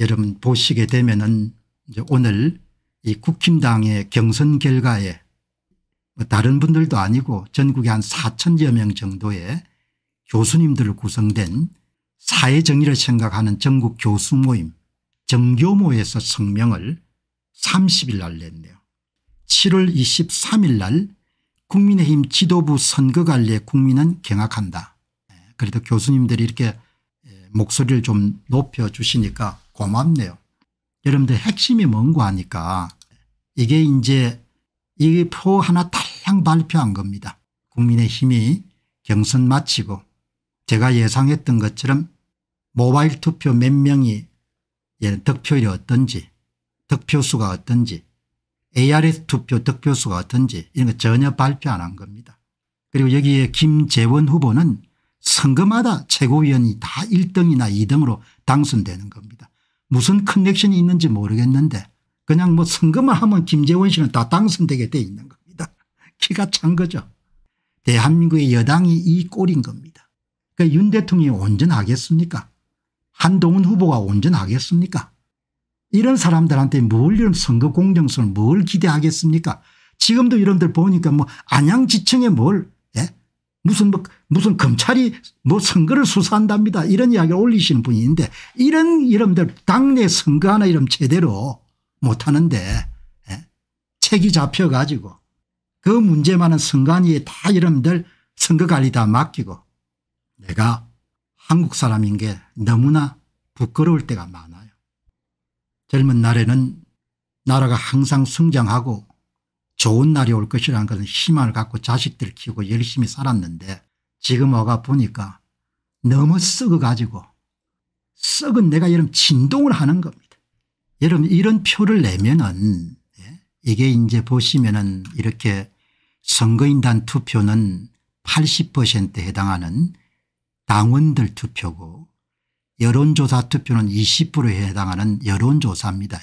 여러분 보시게 되면은 이제 오늘 이 국힘당의 경선 결과에 뭐 다른 분들도 아니고 전국에 한 4천여 명 정도의 교수님들을 구성된 사회정의를 생각하는 전국 교수 모임 정교모에서 성명을 30일 날 냈네요. 7월 23일 날 국민의힘 지도부 선거관리에 국민은 경악한다. 네, 그래도 교수님들이 이렇게 목소리를 좀 높여주시니까 고맙네요. 여러분들 핵심이 뭔고 하니까 이게 이제 이포 하나 달랑 발표한 겁니다. 국민의힘이 경선 마치고 제가 예상했던 것처럼 모바일 투표 몇 명이 예, 득표율이 어떤지 득표수가 어떤지 ARS 투표 득표수가 어떤지 이런 거 전혀 발표 안 한 겁니다. 그리고 여기에 김재원 후보는 선거마다 최고위원이 다 1등이나 2등으로 당선되는 겁니다. 무슨 커넥션이 있는지 모르겠는데 그냥 뭐 선거만 하면 김재원 씨는 다 당선되게 돼 있는 겁니다. 키가 찬 거죠. 대한민국의 여당이 이 꼴인 겁니다. 그러니까 윤 대통령이 온전하겠습니까 한동훈 후보가 온전하겠습니까 이런 사람들한테 뭘 이런 선거 공정성을 뭘 기대하겠습니까 지금도 여러분들 보니까 뭐 안양지청에 뭘 무슨 뭐 무슨 검찰이 뭐 선거를 수사한답니다 이런 이야기를 올리시는 분인데 이런 이름들 당내 선거 하나 이름 제대로 못하는데 예? 책이 잡혀 가지고 그 문제만은 선관위에 다 이름들 선거관리 다 맡기고 내가 한국 사람인 게 너무나 부끄러울 때가 많아요. 젊은 날에는 나라가 항상 성장하고 좋은 날이 올 것이라는 것은 희망을 갖고 자식들 키우고 열심히 살았는데 지금 와가 보니까 너무 썩어가지고 썩은 내가 여러분 진동을 하는 겁니다. 여러분 이런 표를 내면은 예, 이게 이제 보시면은 이렇게 선거인단 투표는 80%에 해당하는 당원들 투표고 여론조사 투표는 20%에 해당하는 여론조사입니다.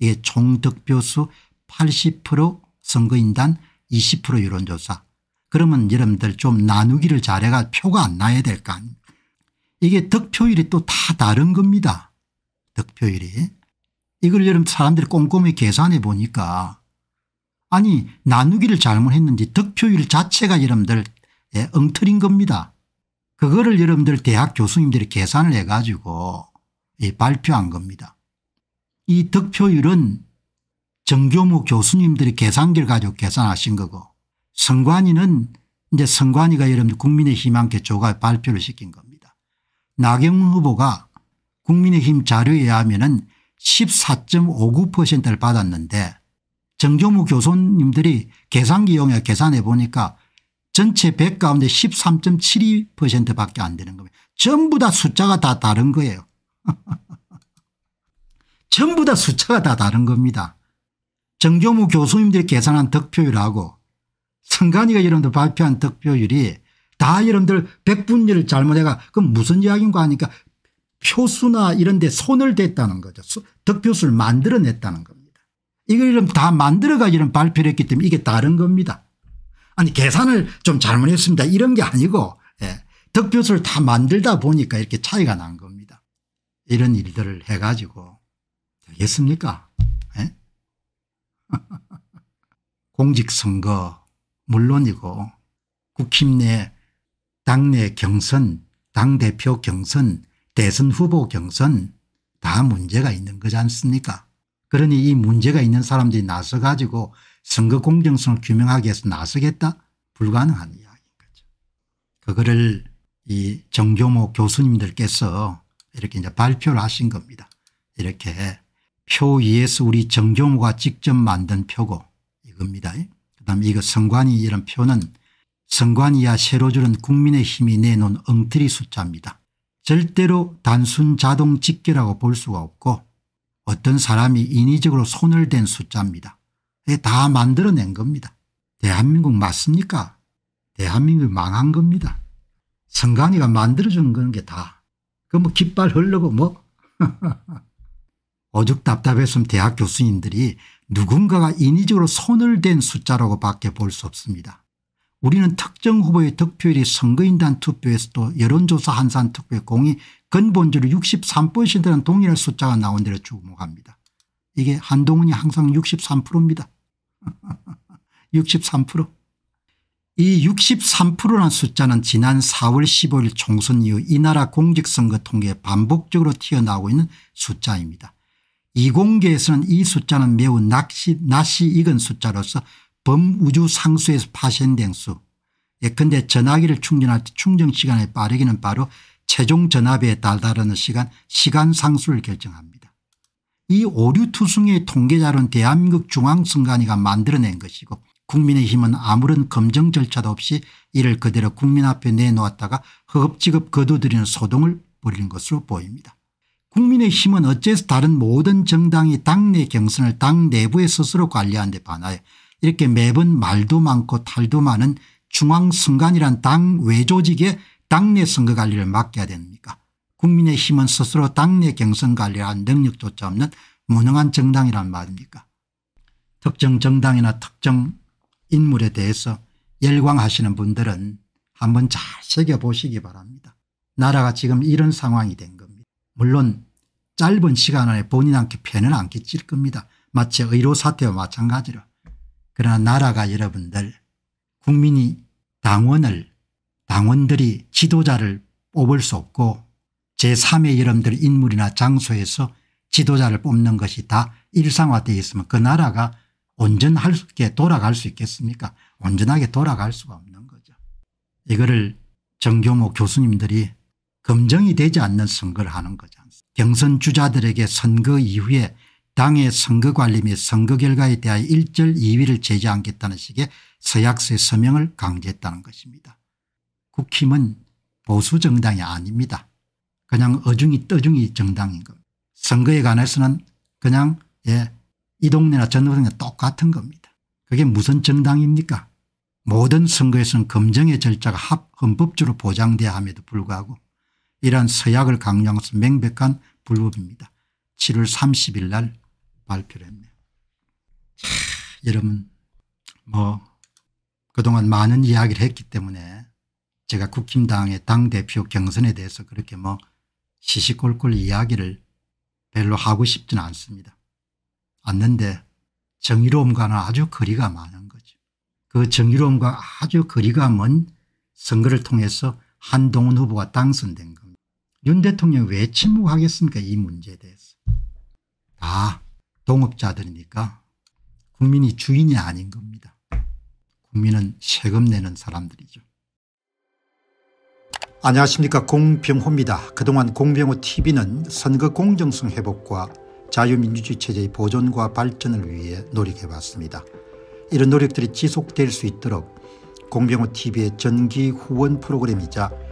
이게 총득표수 80% 선거인단 20% 여론조사 그러면 여러분들 좀 나누기를 잘해가 표가 안 나야 될까 이게 득표율이 또 다 다른 겁니다. 득표율이. 이걸 여러분 사람들이 꼼꼼히 계산해 보니까 아니 나누기를 잘못했는지 득표율 자체가 여러분들 예, 엉터린 겁니다. 그거를 여러분들 대학 교수님들이 계산을 해가지고 예, 발표한 겁니다. 이 득표율은 정교무 교수님들이 계산기를 가지고 계산하신 거고 성관위는 이제 선관위가 여러분 국민의힘 개조가 발표를 시킨 겁니다. 나경원 후보가 국민의힘 자료에 의하면 은 14.59%를 받았는데 정교무 교수님들이 계산기 용해 계산해 보니까 전체 100 가운데 13.72% 밖에 안 되는 겁니다. 전부 다 숫자가 다 다른 거예요. 전부 다 숫자가 다 다른 겁니다. 정교무 교수님들이 계산한 득표율하고 성관이가 여러분들 발표한 득표율이 다 여러분들 백분율을 잘못해가 그럼 무슨 이야기인가 하니까 표수나 이런 데 손을 댔다는 거죠. 득표수를 만들어냈다는 겁니다. 이걸 여러분 다 만들어가 이런 발표를 했기 때문에 이게 다른 겁니다. 아니 계산을 좀 잘못했습니다. 이런 게 아니고 예. 득표수를 다 만들다 보니까 이렇게 차이가 난 겁니다. 이런 일들을 해가지고 되겠습니까 공직선거 물론이고 국힘 내 당내 경선 당대표 경선 대선 후보 경선 다 문제가 있는 거지 않습니까 그러니 이 문제가 있는 사람들이 나서 가지고 선거 공정성을 규명하기 위해서 나서겠다 불가능한 이야기인 거죠. 그거를 이 정교모 교수님들께서 이렇게 이제 발표를 하신 겁니다. 이렇게 표 2에서 우리 정경호가 직접 만든 표고 이겁니다. 그 다음 에 이거 성관이 이런 표는 성관이야 세로줄은 국민의힘이 내놓은 엉터리 숫자입니다. 절대로 단순 자동 집계라고 볼 수가 없고 어떤 사람이 인위적으로 손을 댄 숫자입니다. 다 만들어낸 겁니다. 대한민국 맞습니까? 대한민국 망한 겁니다. 성관이가 만들어준 그게 다. 그 뭐 깃발 흘르고 뭐. 어죽 답답했으면 대학 교수님들이 누군가가 인위적으로 손을 댄 숫자라고 밖에 볼 수 없습니다. 우리는 특정 후보의 득표율이 선거인단 투표에서도 여론조사 한산 투표의 공이 근본적으로 63%라는 동일한 숫자가 나온 데를 주목합니다. 이게 한동훈이 항상 63%입니다. 63%. 이 63%라는 숫자는 지난 4월 15일 총선 이후 이 나라 공직선거 통계에 반복적으로 튀어나오고 있는 숫자입니다. 이공개에서는이 숫자는 매우 낚시, 낚시 익은 숫자로서 범우주 상수에서 파생된 수. 예컨대 전화기를 충전할 때 충전 시간의 빠르기는 바로 최종 전압에 달달하는 시간 시간 상수를 결정합니다. 이 오류투숭의 통계자로는 대한민국 중앙선관위가 만들어낸 것이고 국민의힘은 아무런 검증 절차도 없이 이를 그대로 국민 앞에 내놓았다가 허겁지겁 거두들이는 소동을 벌인 것으로 보입니다. 국민의힘은 어째서 다른 모든 정당이 당내 경선을 당 내부에 스스로 관리하는 데 반하여 이렇게 매번 말도 많고 탈도 많은 중앙선관이란 당외조직에 당내 선거관리를 맡겨야 됩니까 국민의힘은 스스로 당내 경선관리를 한 능력조차 없는 무능한 정당이란 말입니까 특정 정당이나 특정 인물에 대해서 열광하시는 분들은 한번 잘 새겨보시기 바랍니다. 나라가 지금 이런 상황이 된 겁니다. 물론 짧은 시간 안에 본인한테 폐는 안 끼칠 겁니다. 마치 의료 사태와 마찬가지로. 그러나 나라가 여러분들 국민이 당원을 당원들이 지도자를 뽑을 수 없고 제3의 여러분들 인물이나 장소에서 지도자를 뽑는 것이 다 일상화되어 있으면 그 나라가 온전할 게 돌아갈 수 있겠습니까 온전하게 돌아갈 수가 없는 거죠. 이거를 정경호 교수님들이 검증이 되지 않는 선거를 하는 거죠. 경선 주자들에게 선거 이후에 당의 선거관리 및 선거 결과에 대하 1절 2위를 제재하겠다는 식의 서약서의 서명을 강제했다는 것입니다. 국힘은 보수 정당이 아닙니다. 그냥 어중이 떠중이 정당인 겁니다. 선거에 관해서는 그냥 예, 이 동네나 저 동네나 똑같은 겁니다. 그게 무슨 정당입니까 모든 선거에서는 검증의 절차가 합, 헌법적으로 보장돼야 함에도 불구하고 이러한 서약을 강요하면서 명백한 불법입니다. 7월 30일 날 발표를 했네요. 자, 여러분 뭐 그동안 많은 이야기를 했기 때문에 제가 국힘당의 당대표 경선에 대해서 그렇게 뭐 시시콜콜 이야기를 별로 하고 싶지는 않습니다. 않는데 정의로움과는 아주 거리가 많은 거죠. 그 정의로움과 아주 거리가 먼 선거를 통해서 한동훈 후보가 당선된 것. 윤 대통령이 왜 침묵하겠습니까 이 문제에 대해서. 다 동업자들이니까 국민이 주인이 아닌 겁니다. 국민은 세금 내는 사람들이죠. 안녕하십니까 공병호입니다. 그동안 공병호TV는 선거 공정성 회복과 자유민주주의 체제의 보존과 발전을 위해 노력해왔습니다. 이런 노력들이 지속될 수 있도록 공병호TV의 전기 후원 프로그램이자